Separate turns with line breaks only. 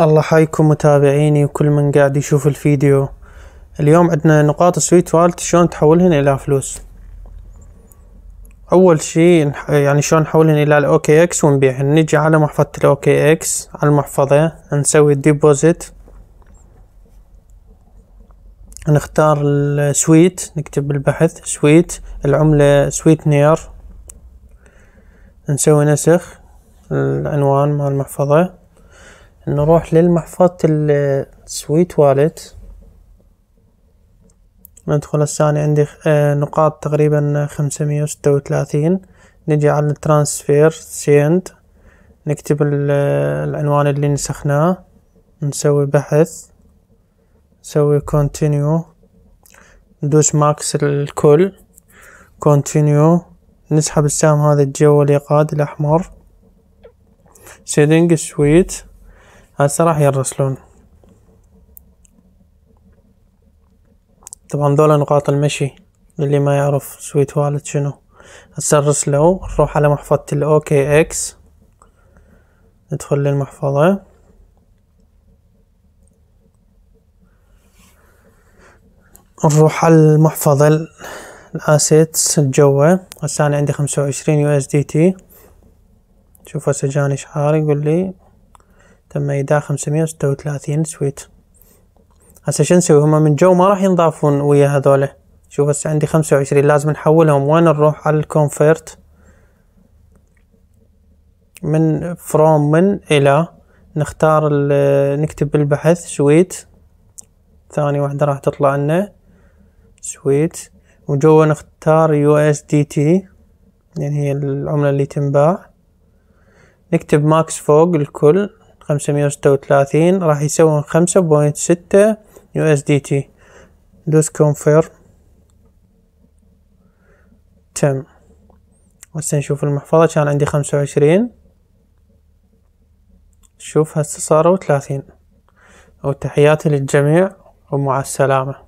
الله حيكم متابعيني وكل من قاعد يشوف الفيديو اليوم عندنا نقاط السويت والت شلون تحولهن الى فلوس اول شي يعني شلون نحولهن الى الاوكي اكس ونبيعهن نجي على محفظة الاوكي اكس على المحفظة نسوي ديبوزيت نختار السويت نكتب بالبحث سويت العملة سويت نير نسوي نسخ العنوان مال المحفظة نروح للمحفظة السويت والت ندخل الثاني عندي آه، نقاط تقريبا خمسمية وستة وثلاثين نجي على الترانسفير سيند نكتب آه، العنوان اللي نسخناه نسوي بحث نسوي كونتينيو ندوس ماكس الكل كونتينيو نسحب السهم هذا الجو اليقاد الأحمر سيدنج سويت هسه راح يرسلون طبعا ذولا نقاط المشي اللي ما يعرف سويت والد شنو هسه نرسله نروح على محفظة الاوكي اكس ندخل للمحفظة نروح على المحفظة الاسيتس الجوة هسه انا عندي خمسة وعشرين يو اس دي تي شوف هسه جاني شعار يقول لي لما يدا 536 سويت هسه شو نسوي هما من جو ما راح ينضافون ويا هذولا شوف هسه عندي 25 لازم نحولهم وين نروح على الكونفيرت من فروم من الى نختار نكتب بالبحث سويت ثاني واحدة راح تطلع لنا سويت وجوا نختار يو اس دي تي يعني هي العملة اللي تنباع نكتب ماكس فوق الكل 536 راح يسوون 5.6 يو اس دي تي دوس كونفيرم تم هسه نشوف المحفظة كان عندي 25 شوف هسه صاروا ثلاثين وتحياتي للجميع ومع السلامة